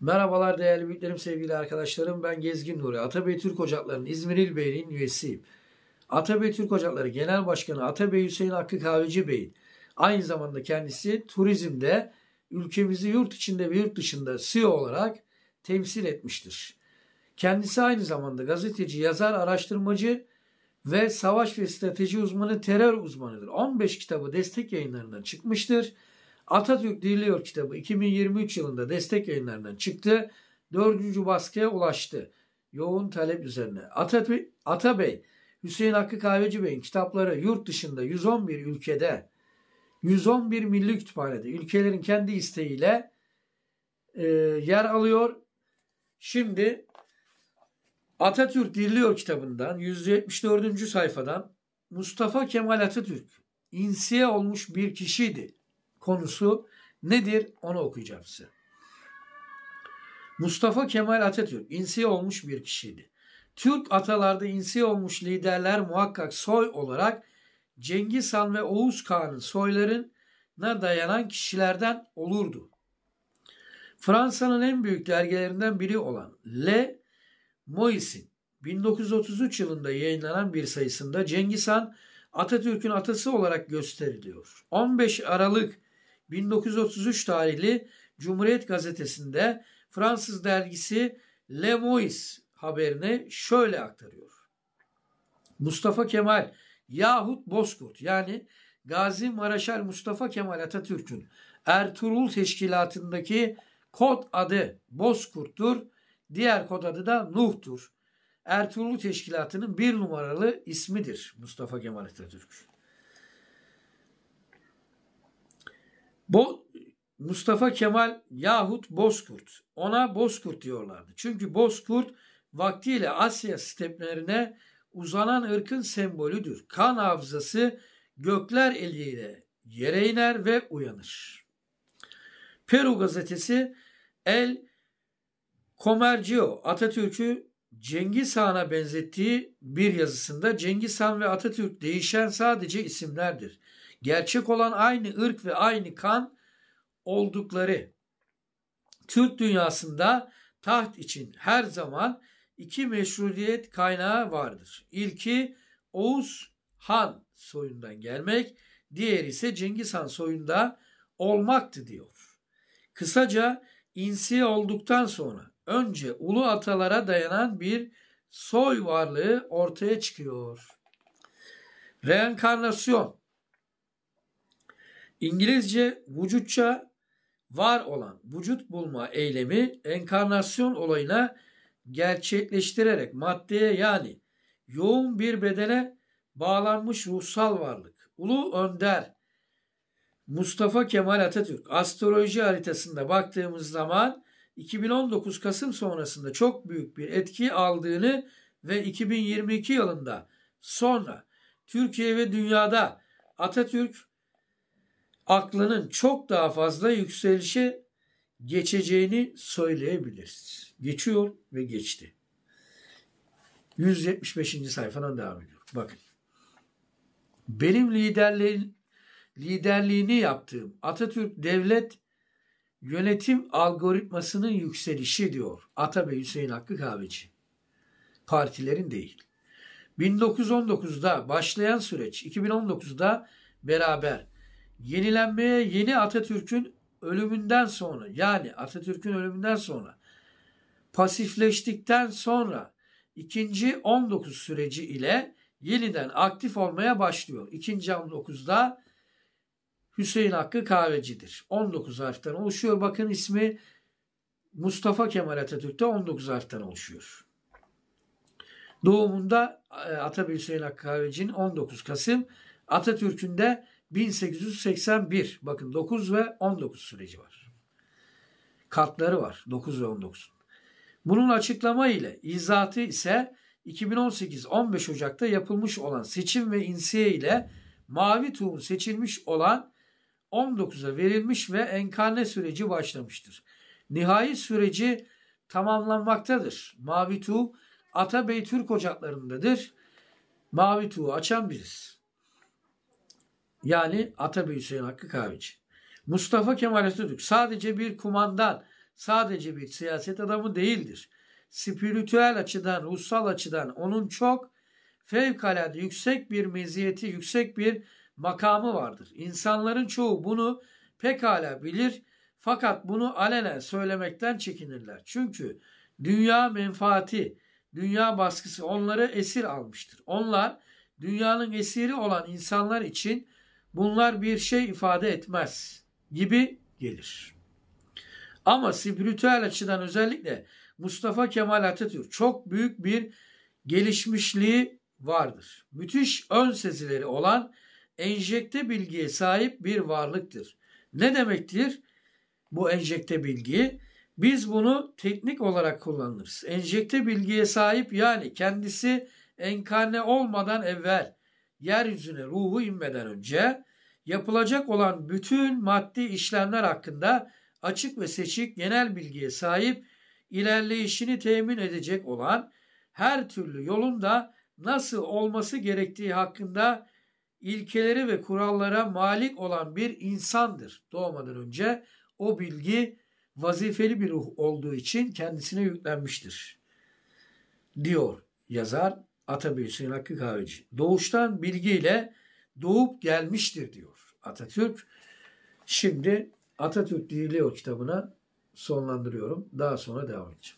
Merhabalar değerli büyüklerim, sevgili arkadaşlarım. Ben Gezgin Nuri. Atabey Türk Ocakları'nın İzmir İl Bey'in üyesiyim. Atabey Türk Ocakları Genel Başkanı Atabey Hüseyin Hakkı Kahveci Bey'in aynı zamanda kendisi turizmde ülkemizi yurt içinde ve yurt dışında CEO olarak temsil etmiştir. Kendisi aynı zamanda gazeteci, yazar, araştırmacı ve savaş ve strateji uzmanı, terör uzmanıdır. 15 kitabı destek yayınlarından çıkmıştır. Atatürk Diriliyor kitabı 2023 yılında destek yayınlarından çıktı. Dördüncü baskıya ulaştı. Yoğun talep üzerine. Atatürk, Atabey, Hüseyin Hakkı Kahveci Bey'in kitapları yurt dışında 111 ülkede 111 milli kütüphanede ülkelerin kendi isteğiyle e, yer alıyor. Şimdi Atatürk Diriliyor kitabından 174. sayfadan Mustafa Kemal Atatürk insiye olmuş bir kişiydi konusu nedir onu okuyacağım size. Mustafa Kemal Atatürk insi olmuş bir kişiydi. Türk atalarda insi olmuş liderler muhakkak soy olarak Cengiz Han ve Oğuz Kağan'ın soylarına dayanan kişilerden olurdu. Fransa'nın en büyük dergilerinden biri olan Le Mois'in 1933 yılında yayınlanan bir sayısında Cengiz Han Atatürk'ün atası olarak gösteriliyor. 15 Aralık 1933 tarihli Cumhuriyet Gazetesi'nde Fransız dergisi Le Mois haberini şöyle aktarıyor. Mustafa Kemal yahut Bozkurt yani Gazi Maraşal Mustafa Kemal Atatürk'ün Ertuğrul Teşkilatı'ndaki kod adı Bozkurt'tur. Diğer kod adı da Nuh'tur. Ertuğrul Teşkilatı'nın bir numaralı ismidir Mustafa Kemal Atatürk. Bo Mustafa Kemal yahut Bozkurt. Ona Bozkurt diyorlardı. Çünkü Bozkurt vaktiyle Asya steplerine uzanan ırkın sembolüdür. Kan hafızası gökler eliyle yere iner ve uyanır. Peru gazetesi El Comercio Atatürk'ü Cengiz Han'a benzettiği bir yazısında Cengiz Han ve Atatürk değişen sadece isimlerdir gerçek olan aynı ırk ve aynı kan oldukları Türk dünyasında taht için her zaman iki meşrutiyet kaynağı vardır. İlki Oğuz Han soyundan gelmek, diğer ise Cengiz Han soyunda olmaktı diyor. Kısaca insi olduktan sonra önce ulu atalara dayanan bir soy varlığı ortaya çıkıyor. Reenkarnasyon İngilizce vücutça var olan vücut bulma eylemi enkarnasyon olayına gerçekleştirerek maddeye yani yoğun bir bedene bağlanmış ruhsal varlık. Ulu Önder Mustafa Kemal Atatürk astroloji haritasında baktığımız zaman 2019 Kasım sonrasında çok büyük bir etki aldığını ve 2022 yılında sonra Türkiye ve dünyada Atatürk aklının çok daha fazla yükselişe geçeceğini söyleyebiliriz. Geçiyor ve geçti. 175. sayfadan devam ediyor. Bakın. Benim liderliğin, liderliğini yaptığım Atatürk devlet yönetim algoritmasının yükselişi diyor Atabey Hüseyin Hakkı Kahveci. Partilerin değil. 1919'da başlayan süreç 2019'da beraber yenilenmeye yeni Atatürk'ün ölümünden sonra yani Atatürk'ün ölümünden sonra pasifleştikten sonra ikinci 19 süreci ile yeniden aktif olmaya başlıyor. İkinci 19'da Hüseyin Hakkı Kahveci'dir. 19 harften oluşuyor. Bakın ismi Mustafa Kemal Atatürk'te 19 harften oluşuyor. Doğumunda e, Atabey Hüseyin Hakkı Kahveci'nin 19 Kasım, Atatürk'ün de 1881 bakın 9 ve 19 süreci var. Kartları var 9 ve 19. Bunun açıklama ile izahatı ise 2018 15 Ocak'ta yapılmış olan seçim ve insiye ile mavi tuğun seçilmiş olan 19'a verilmiş ve enkarne süreci başlamıştır. Nihai süreci tamamlanmaktadır. Mavi tuğ Atabey Türk Ocakları'ndadır. Mavi tuğu açan biriz. Yani Atabey Hüseyin Hakkı Kahveci. Mustafa Kemal Atatürk sadece bir kumandan, sadece bir siyaset adamı değildir. Spiritüel açıdan, ruhsal açıdan onun çok fevkalade yüksek bir meziyeti, yüksek bir makamı vardır. İnsanların çoğu bunu pekala bilir fakat bunu alenen söylemekten çekinirler. Çünkü dünya menfaati, dünya baskısı onları esir almıştır. Onlar dünyanın esiri olan insanlar için bunlar bir şey ifade etmez gibi gelir. Ama spiritüel açıdan özellikle Mustafa Kemal Atatürk çok büyük bir gelişmişliği vardır. Müthiş ön sezileri olan enjekte bilgiye sahip bir varlıktır. Ne demektir bu enjekte bilgi? Biz bunu teknik olarak kullanırız. Enjekte bilgiye sahip yani kendisi enkarne olmadan evvel yeryüzüne ruhu inmeden önce yapılacak olan bütün maddi işlemler hakkında açık ve seçik genel bilgiye sahip ilerleyişini temin edecek olan her türlü yolun da nasıl olması gerektiği hakkında ilkeleri ve kurallara malik olan bir insandır. Doğmadan önce o bilgi vazifeli bir ruh olduğu için kendisine yüklenmiştir. Diyor yazar Atabey Hüseyin Hakkı Kahveci. Doğuştan bilgiyle doğup gelmiştir diyor Atatürk. Şimdi Atatürk Diriliyor kitabına sonlandırıyorum. Daha sonra devam edeceğim.